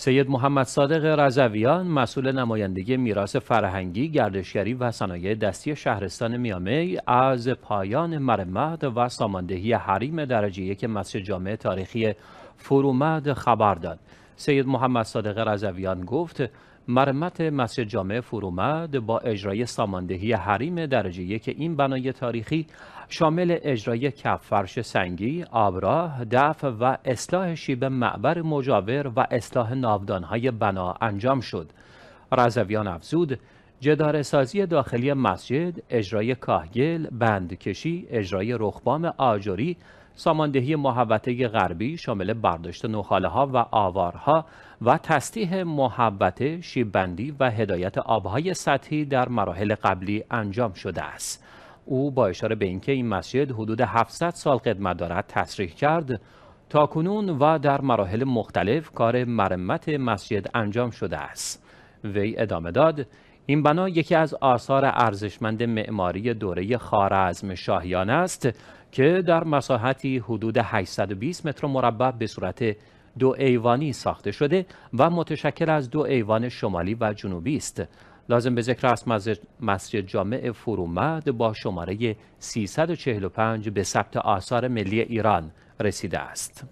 سید محمد صادق رضویان مسئول نمایندگی میراث فرهنگی، گردشگری و صنایع دستی شهرستان میامی از پایان مرمت و ساماندهی حریم درجه یک مسجد جامع تاریخی فرومد خبر داد. سید محمد صادق رضویان گفت مرمت مسجد جامع فرومد با اجرای ساماندهی حریم درجه یک این بنای تاریخی شامل اجرای کفرش سنگی، آبراه، دف و اصلاح شیب معبر مجاور و اصلاح ناودانهای بنا انجام شد. رزویان افزود جدار سازی داخلی مسجد، اجرای کاهگل، بندکشی، اجرای رخبام آجوری، ساماندهی محوطه غربی شامل برداشت نوحاله ها و آوارها و تسطیح محوطه شیبندی و هدایت آبهای سطحی در مراحل قبلی انجام شده است او با اشاره به اینکه این مسجد حدود 700 سال قدمت دارد تصریح کرد تا کنون و در مراحل مختلف کار مرمت مسجد انجام شده است وی ادامه داد این بنا یکی از آثار ارزشمند معماری دوره خارزم شاهیان است که در مساحتی حدود 820 متر مربع به صورت دو ایوانی ساخته شده و متشکل از دو ایوان شمالی و جنوبی است. لازم به ذکر است مسجد جامع فرومد با شماره 345 به ثبت آثار ملی ایران رسیده است.